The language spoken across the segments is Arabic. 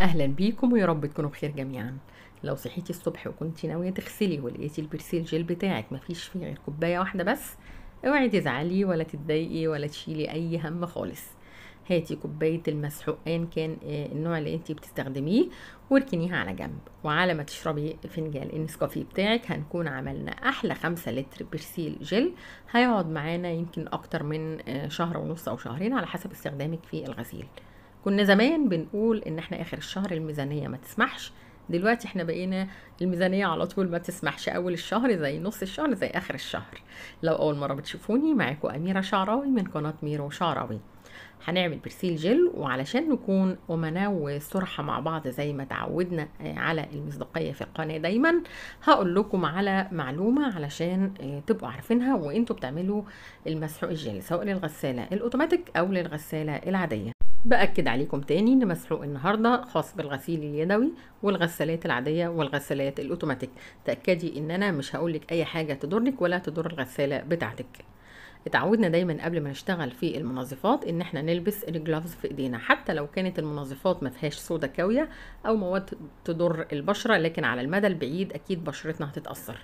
اهلا بيكم ويا رب تكونوا بخير جميعا لو صحيتي الصبح وكنتي ناويه تغسلي ولقيتي البرسيل جيل بتاعك مفيش فيه غير كوبايه واحده بس اوعي تزعلي ولا تتضايقي ولا تشيلي اي هم خالص هاتي كوبايه المسحوق ايا كان آه، النوع اللي انت بتستخدميه واركنيها على جنب وعلى ما تشربي فنجان النسكافيه بتاعك هنكون عملنا احلى خمسة لتر برسيل جل هيقعد معانا يمكن اكتر من آه، شهر ونص او شهرين على حسب استخدامك في الغسيل كنا زمان بنقول ان احنا اخر الشهر الميزانيه ما تسمحش دلوقتي احنا بقينا الميزانية على طول ما تسمحش اول الشهر زي نص الشهر زي اخر الشهر لو اول مرة بتشوفوني معاكم اميرة شعراوي من قناة ميرو شعراوي هنعمل برسيل جل وعلشان نكون امناء وصرحه مع بعض زي ما تعودنا على المصداقية في القناة دايما هقول لكم على معلومة علشان آه، تبقوا عارفينها وانتوا بتعملوا المسحوق الجل سواء للغسالة الاوتوماتيك او للغسالة العادية بأكد عليكم تاني إن مسحوق النهاردة خاص بالغسيل اليدوي والغسالات العادية والغسالات الأوتوماتيك تأكدي إن أنا مش هقولك أي حاجة تضرك ولا تضر الغسالة بتاعتك اتعودنا دايما قبل ما نشتغل في المنظفات ان احنا نلبس الجلافز في ايدينا حتى لو كانت المنظفات ما فيهاش صودا كاويه او مواد تضر البشره لكن على المدى البعيد اكيد بشرتنا هتتاثر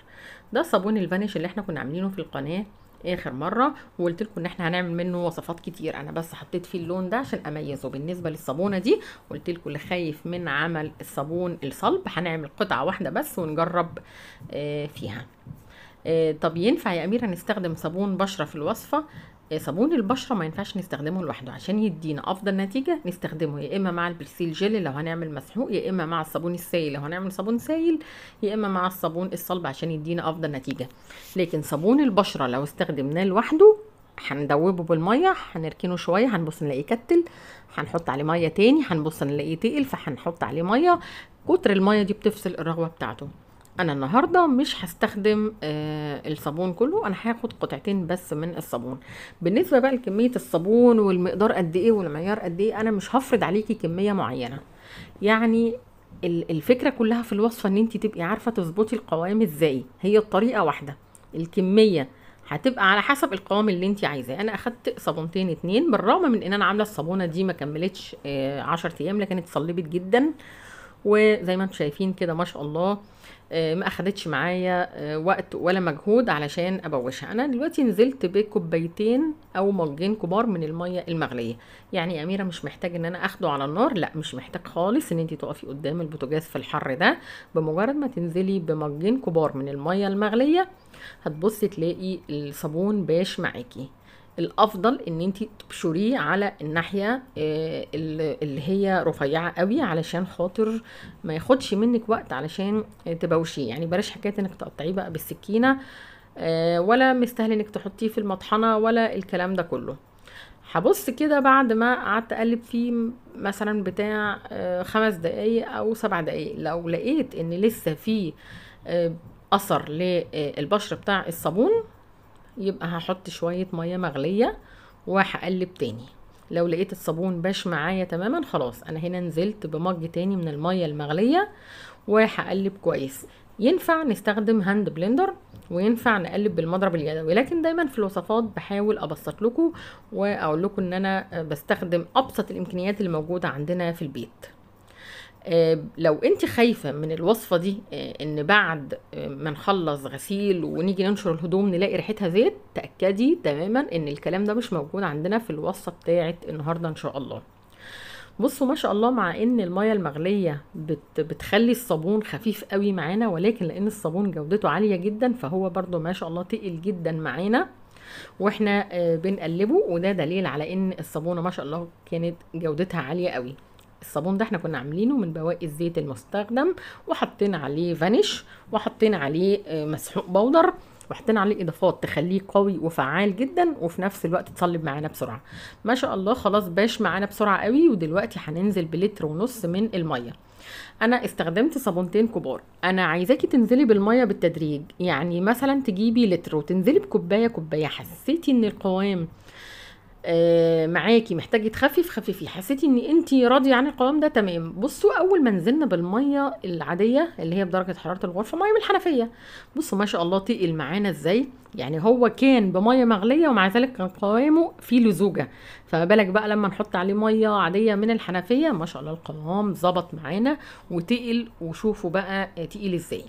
ده صابون الفانيش اللي احنا كنا عاملينه في القناه اخر مره وقلت لكم ان احنا هنعمل منه وصفات كتير انا بس حطيت فيه اللون ده عشان اميزه بالنسبه للصابونه دي قلت لكم اللي خايف من عمل الصابون الصلب هنعمل قطعه واحده بس ونجرب آه فيها آه طب ينفع يا اميره نستخدم صابون بشره في الوصفه صابون البشره ما ينفعش نستخدمه لوحده عشان يدينا افضل نتيجه نستخدمه يا اما مع البرسيل جل لو هنعمل مسحوق يا اما مع الصابون السائل لو هنعمل صابون سائل يا اما مع الصابون الصلب عشان يدينا افضل نتيجه لكن صابون البشره لو استخدمناه لوحده هندوبه بالميه هنركنه شويه هنبص نلاقيه كتل هنحط عليه ميه تاني هنبص نلاقيه تقل فهنحط عليه ميه كتر الميه دي بتفصل الرغوه بتاعته انا النهارده مش هستخدم آه الصابون كله انا هاخد قطعتين بس من الصابون بالنسبه بقى لكميه الصابون والمقدار قد ايه والمعيار قد ايه انا مش هفرض عليكي كميه معينه يعني الفكره كلها في الوصفه ان انت تبقي عارفه تظبطي القوام ازاي هي الطريقه واحده الكميه هتبقى على حسب القوام اللي انت عايزاه انا اخدت صابونتين اتنين بالرغم من ان انا عامله الصابونه دي ما كملتش آه عشر ايام لكن اتصلبت جدا آه وزي ما انتم شايفين كده ما شاء الله آه، ما اخدتش معايا آه، وقت ولا مجهود علشان ابوشها انا دلوقتي نزلت بكوبايتين او مجين كبار من الميه المغليه يعني يا اميره مش محتاج ان انا اخده على النار لا مش محتاج خالص ان انت تقفي قدام البوتاجاز في الحر ده بمجرد ما تنزلي بمجين كبار من الميه المغليه هتبصي تلاقي الصابون باش معاكي الافضل ان انت تبشريه على الناحيه آه، اللي هي رفيعه قوي علشان خاطر ما ياخدش منك وقت علشان تبوشيه يعني بلاش حكايه انك تقطعيه بقى بالسكينه آه، ولا مستاهل انك تحطيه في المطحنه ولا الكلام ده كله هبص كده بعد ما قعدت اقلب فيه مثلا بتاع آه، خمس دقايق او سبع دقايق لو لقيت ان لسه فيه اثر للبشر بتاع الصابون يبقى هحط شوية مية مغلية وهقلب تاني لو لقيت الصابون باش معايا تماما خلاص انا هنا نزلت بمج تاني من المية المغلية وهقلب كويس ينفع نستخدم هاند بلندر وينفع نقلب بالمضرب اليدوي لكن دايما في الوصفات بحاول ابسط لكم واقول لكم ان انا بستخدم ابسط الامكانيات الموجودة عندنا في البيت آه، لو انت خايفة من الوصفة دي آه، ان بعد آه، ما نخلص غسيل ونيجي ننشر الهدوم نلاقي ريحتها زيت تأكدي تماما ان الكلام ده مش موجود عندنا في الوصفة بتاعة النهاردة ان شاء الله بصوا ما شاء الله مع ان المية المغلية بت بتخلي الصابون خفيف قوي معانا ولكن لان الصابون جودته عالية جدا فهو برضو ما شاء الله تقل جدا معانا واحنا بنقلبه وده دليل على ان الصابونة ما شاء الله كانت جودتها عالية قوي الصابون ده احنا كنا عاملينه من بواقي الزيت المستخدم وحطينا عليه فانيش وحطينا عليه آه، مسحوق بودر وحطينا عليه اضافات تخليه قوي وفعال جدا وفي نفس الوقت تصلب معانا بسرعه ما شاء الله خلاص باش معانا بسرعه قوي ودلوقتي هننزل بلتر ونص من الميه انا استخدمت صابونتين كبار انا عايزاكي تنزلي بالميه بالتدريج يعني مثلا تجيبي لتر وتنزلي بكوبايه كوبايه حسيتي ان القوام آه، معاكي محتاجه تخفف خففي حسيتي ان انت راضيه عن القوام ده تمام بصوا اول ما نزلنا بالميه العاديه اللي هي بدرجه حراره الغرفه ميه من الحنفيه بصوا ما شاء الله تقل معانا ازاي يعني هو كان بميه مغليه ومع ذلك كان قوامه فيه لزوجه فما بالك بقى لما نحط عليه ميه عاديه من الحنفيه ما شاء الله القوام ظبط معانا وتقل وشوفوا بقى تقيل ازاي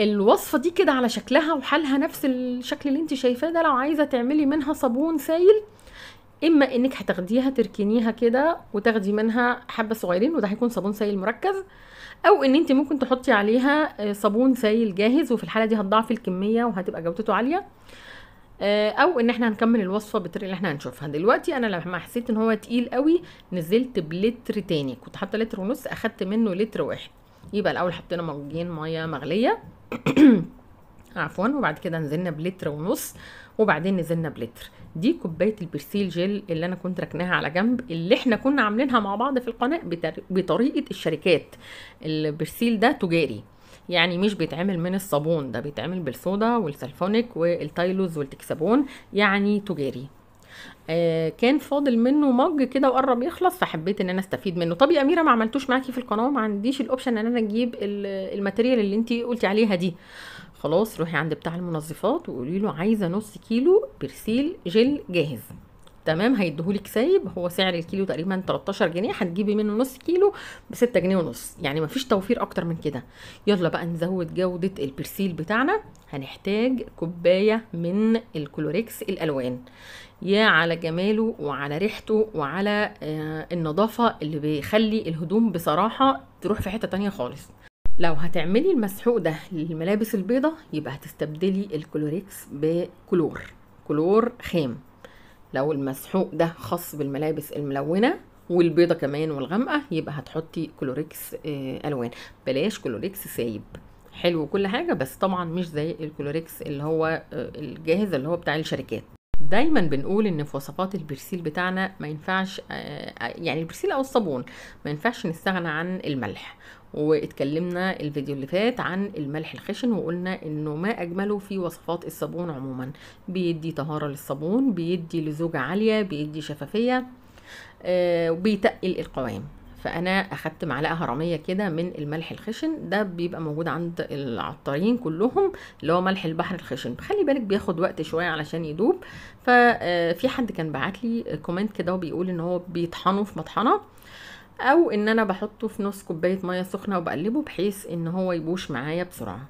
الوصفة دي كده على شكلها وحالها نفس الشكل اللي انت شايفاه ده لو عايزة تعملي منها صابون سايل اما انك هتاخديها تركنيها كده وتاخدي منها حبه صغيرين وده هيكون صابون سائل مركز او ان انت ممكن تحطي عليها آه، صابون سائل جاهز وفي الحاله دي هتضاعفي الكميه وهتبقى جودته عاليه آه، او ان احنا هنكمل الوصفه بالطريقه اللي احنا هنشوفها دلوقتي انا لما حسيت ان هو تقيل قوي نزلت بلتر تاني كنت حاطه لتر ونص اخدت منه لتر واحد يبقى الاول حطينا موجين ميه مغليه عفوا وبعد كده نزلنا بلتر ونص وبعدين نزلنا بلتر دي كوبايه البرسيل جيل اللي انا كنت ركناها على جنب اللي احنا كنا عاملينها مع بعض في القناه بطريقه الشركات البرسيل ده تجاري يعني مش بيتعمل من الصابون ده بيتعمل بالصودا والسلفونيك والتايلوز والتكسابون يعني تجاري آه كان فاضل منه مج كده وقرب يخلص فحبيت ان انا استفيد منه طب يا اميره ما عملتوش معاكي في القناه ما عنديش الاوبشن ان انا اجيب الماتيريال اللي انت قلتي عليها دي خلاص روحي عند بتاع المنظفات وقولي له عايزه نص كيلو برسيل جل جاهز تمام هيديهولك سايب هو سعر الكيلو تقريبا 13 جنيه هتجيبي منه نص كيلو ب 6 جنيه ونص يعني مفيش توفير اكتر من كده يلا بقى نزود جوده البرسيل بتاعنا هنحتاج كوبايه من الكلوريكس الالوان يا على جماله وعلى ريحته وعلى آه، النظافه اللي بيخلي الهدوم بصراحه تروح في حته تانية خالص لو هتعملي المسحوق ده للملابس البيضة يبقى هتستبدلي الكلوريكس بكلور كلور خام لو المسحوق ده خاص بالملابس الملونة والبيضة كمان والغامقة يبقى هتحطي كلوريكس آه، ألوان بلاش كلوريكس سايب حلو كل حاجة بس طبعا مش زي الكلوريكس اللي هو آه، الجاهز اللي هو بتاع الشركات دايما بنقول ان في وصفات البرسيل بتاعنا ما ينفعش آه، آه، يعني البرسيل او الصابون ما ينفعش نستغنى عن الملح واتكلمنا الفيديو اللي فات عن الملح الخشن وقلنا انه ما اجمله في وصفات الصابون عموما بيدي طهارة للصابون بيدي لزوجة عالية بيدي شفافية آه، وبيتقل القوام فانا اخدت معلقه هرميه كده من الملح الخشن ده بيبقى موجود عند العطارين كلهم اللي هو ملح البحر الخشن خلي بالك بياخد وقت شويه علشان يدوب ففي آه، حد كان بعت لي كومنت كده وبيقول ان هو بيطحنه في مطحنه او ان انا بحطه في نص كوبايه ميه سخنه وبقلبه بحيث ان هو يبوش معايا بسرعه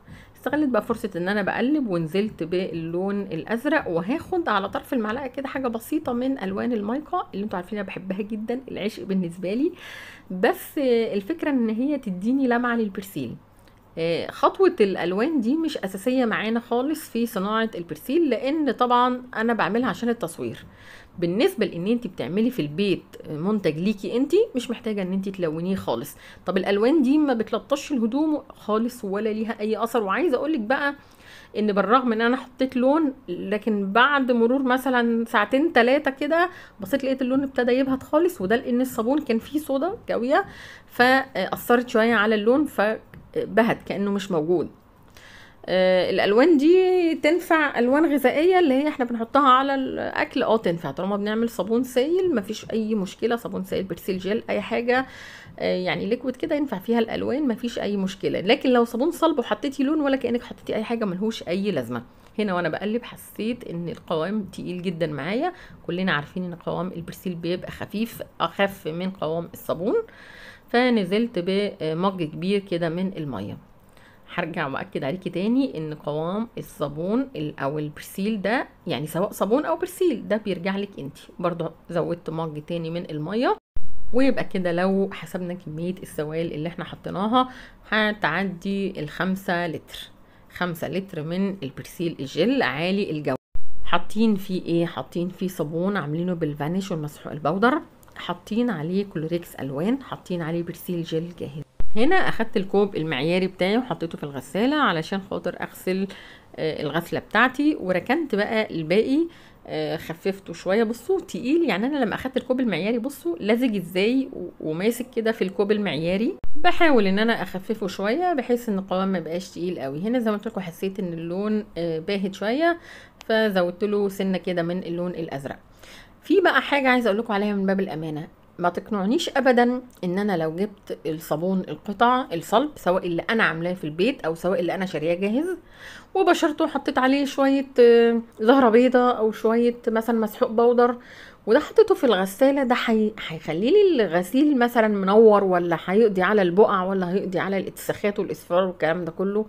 استغلت بقى فرصه ان انا بقلب ونزلت باللون الازرق وهاخد على طرف المعلقه كده حاجه بسيطه من الوان المايكا اللي انتوا عارفين انا بحبها جدا العشق بالنسبه لي بس الفكره ان هي تديني لمعه للبرسيل آه، خطوة الألوان دي مش أساسية معانا خالص في صناعة البرسيل لأن طبعا أنا بعملها عشان التصوير بالنسبة لأن أنت بتعملي في البيت منتج ليكي أنت مش محتاجة أن أنت تلونيه خالص طب الألوان دي ما بتلطش الهدوم خالص ولا ليها أي أثر وعايزة أقولك بقى ان بالرغم ان انا حطيت لون لكن بعد مرور مثلا ساعتين ثلاثه كده بصيت لقيت اللون ابتدى يبهت خالص وده لان الصابون كان فيه صودا قويه فاثرت شويه على اللون بهت كانه مش موجود آه، الالوان دي تنفع الوان غذائيه اللي هي احنا بنحطها على الاكل اه تنفع طالما بنعمل صابون سائل مفيش اي مشكله صابون سائل برسيل جيل اي حاجه آه، يعني ليكويد كده ينفع فيها الالوان مفيش اي مشكله لكن لو صابون صلب وحطيتي لون ولا كانك حطيتي اي حاجه ملهوش اي لازمه هنا وانا بقلب حسيت ان القوام تقيل جدا معايا كلنا عارفين ان قوام البرسيل بيبقى خفيف اخف من قوام الصابون فنزلت بمج كبير كده من الميه هرجع واكد عليكي تاني ان قوام الصابون او البرسيل ده يعني سواء صابون او برسيل ده بيرجع لك انت برضو زودت مج تاني من الميه ويبقى كده لو حسبنا كمية السوائل اللي احنا حطيناها هتعدي الخمسة لتر خمسة لتر من البرسيل الجل عالي الجودة حاطين فيه ايه حاطين فيه صابون عاملينه بالفانيش والمسحوق البودر حاطين عليه كلوريكس الوان حاطين عليه برسيل جل جاهز هنا اخدت الكوب المعياري بتاعي وحطيته في الغسالة علشان خاطر اغسل آه، الغسلة بتاعتي وركنت بقى الباقي آه، خففته شويه بصوا تقيل يعني انا لما اخدت الكوب المعياري بصوا لزج ازاي وماسك كده في الكوب المعياري بحاول ان انا اخففه شويه بحيث ان القوام ما بقاش تقيل قوي هنا زي ما قلت لكم حسيت ان اللون آه، باهت شويه فزودت له سنه كده من اللون الازرق في بقى حاجه عايزه اقول لكم عليها من باب الامانه ما تقنعنيش ابدا ان انا لو جبت الصابون القطع الصلب سواء اللي انا عاملاه في البيت او سواء اللي انا شارياه جاهز وبشرته وحطيت عليه شويه آه، زهره بيضه او شويه مثلا مسحوق بودر وده حطيته في الغساله ده هيخلي لي الغسيل مثلا منور ولا هيقضي على البقع ولا هيقضي على الاتساخات والاصفرار والكلام ده كله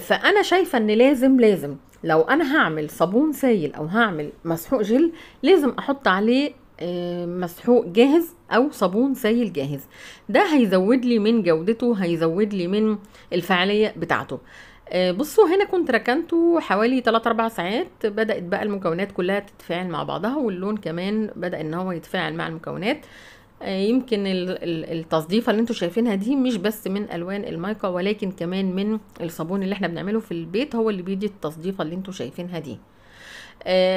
فانا شايفه ان لازم لازم لو انا هعمل صابون سائل او هعمل مسحوق جل لازم احط عليه آه، مسحوق جاهز او صابون سائل جاهز ده هيزود لي من جودته هيزود لي من الفعاليه بتاعته آه، بصوا هنا كنت ركنته حوالي 3 4 ساعات بدات بقى المكونات كلها تتفاعل مع بعضها واللون كمان بدا ان هو يتفاعل مع المكونات آه، يمكن التصديفه اللي انتم شايفينها دي مش بس من الوان المايكا ولكن كمان من الصابون اللي احنا بنعمله في البيت هو اللي بيدي التصديفه اللي انتم شايفينها دي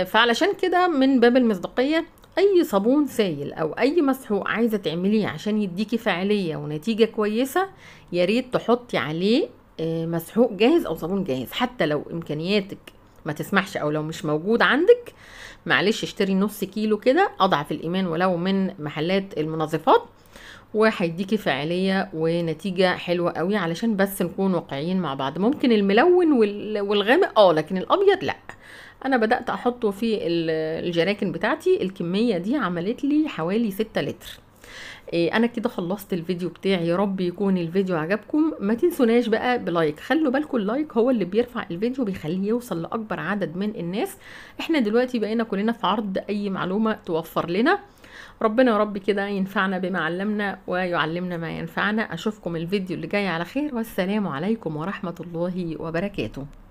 فعلشان كده من باب المصداقيه اي صابون سايل او اي مسحوق عايزه تعمليه عشان يديكي فاعليه ونتيجه كويسه يا ريت تحطي عليه آه، مسحوق جاهز او صابون جاهز حتى لو امكانياتك ما تسمحش او لو مش موجود عندك معلش اشتري نص كيلو كده اضعف الايمان ولو من محلات المنظفات وهيديكي فاعليه ونتيجه حلوه قوي علشان بس نكون واقعيين مع بعض ممكن الملون والغامق اه لكن الابيض لا انا بدات احطه في الجراكن بتاعتي الكميه دي عملت لي حوالي 6 لتر إيه، انا كده خلصت الفيديو بتاعي يا رب يكون الفيديو عجبكم ما تنسوناش بقى بلايك خلوا بالكم اللايك هو اللي بيرفع الفيديو بيخليه يوصل لاكبر عدد من الناس احنا دلوقتي بقينا كلنا في عرض اي معلومه توفر لنا ربنا يا رب كده ينفعنا بما علمنا ويعلمنا ما ينفعنا اشوفكم الفيديو اللي جاي على خير والسلام عليكم ورحمه الله وبركاته